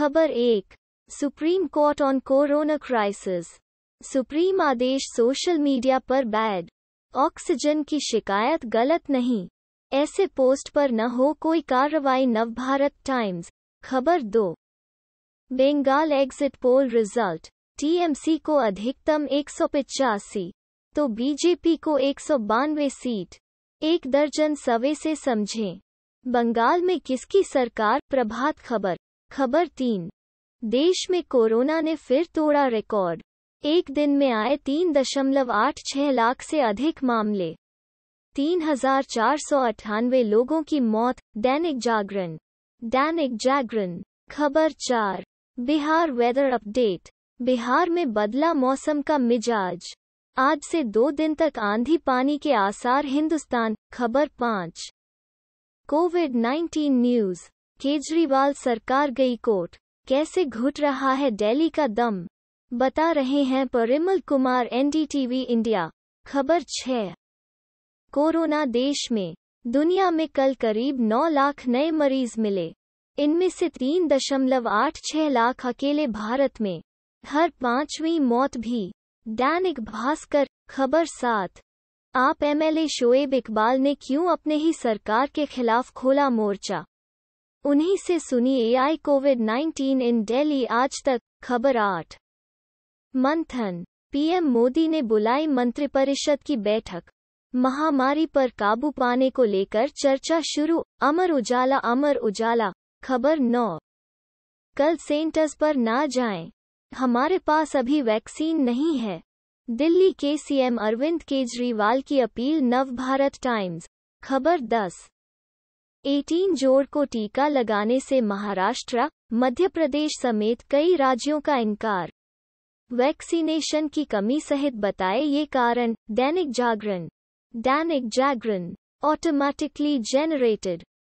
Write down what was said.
खबर एक Supreme Court on corona crisis supreme आदेश सोशल मीडिया पर बैड ऑक्सीजन की शिकायत गलत नहीं ऐसे पोस्ट पर न हो कोई कार्रवाई नवभारत टाइम्स खबर दो Bengal exit poll result TMC को अधिकतम एक तो बीजेपी को एक सीट एक दर्जन सवे से समझें बंगाल में किसकी सरकार प्रभात खबर खबर तीन देश में कोरोना ने फिर तोड़ा रिकॉर्ड एक दिन में आए तीन दशमलव आठ छह लाख से अधिक मामले तीन हजार चार सौ अट्ठानवे लोगों की मौत दैनिक जागरण दैनिक जागरण खबर चार बिहार वेदर अपडेट बिहार में बदला मौसम का मिजाज आज से दो दिन तक आंधी पानी के आसार हिंदुस्तान खबर पाँच कोविड 19 न्यूज केजरीवाल सरकार गई कोर्ट कैसे घुट रहा है दिल्ली का दम बता रहे हैं परिमल कुमार एनडीटीवी इंडिया खबर छः कोरोना देश में दुनिया में कल करीब 9 लाख नए मरीज मिले इनमें से तीन दशमलव आठ छह लाख अकेले भारत में हर पांचवी मौत भी दैनिक भास्कर खबर सात आप एमएलए शोएब इकबाल ने क्यों अपने ही सरकार के खिलाफ खोला मोर्चा उन्हीं से सुनिए आई कोविड 19 इन दिल्ली आज तक खबर आठ मंथन पीएम मोदी ने बुलाई मंत्रिपरिषद की बैठक महामारी पर काबू पाने को लेकर चर्चा शुरू अमर उजाला अमर उजाला खबर नौ कल सेंटर्स पर ना जाएं। हमारे पास अभी वैक्सीन नहीं है दिल्ली के सीएम अरविंद केजरीवाल की अपील नव भारत टाइम्स खबर दस 18 जोड़ को टीका लगाने से महाराष्ट्र मध्य प्रदेश समेत कई राज्यों का इनकार वैक्सीनेशन की कमी सहित बताए ये कारण दैनिक जागरण दैनिक जागरण ऑटोमैटिकली जेनरेटेड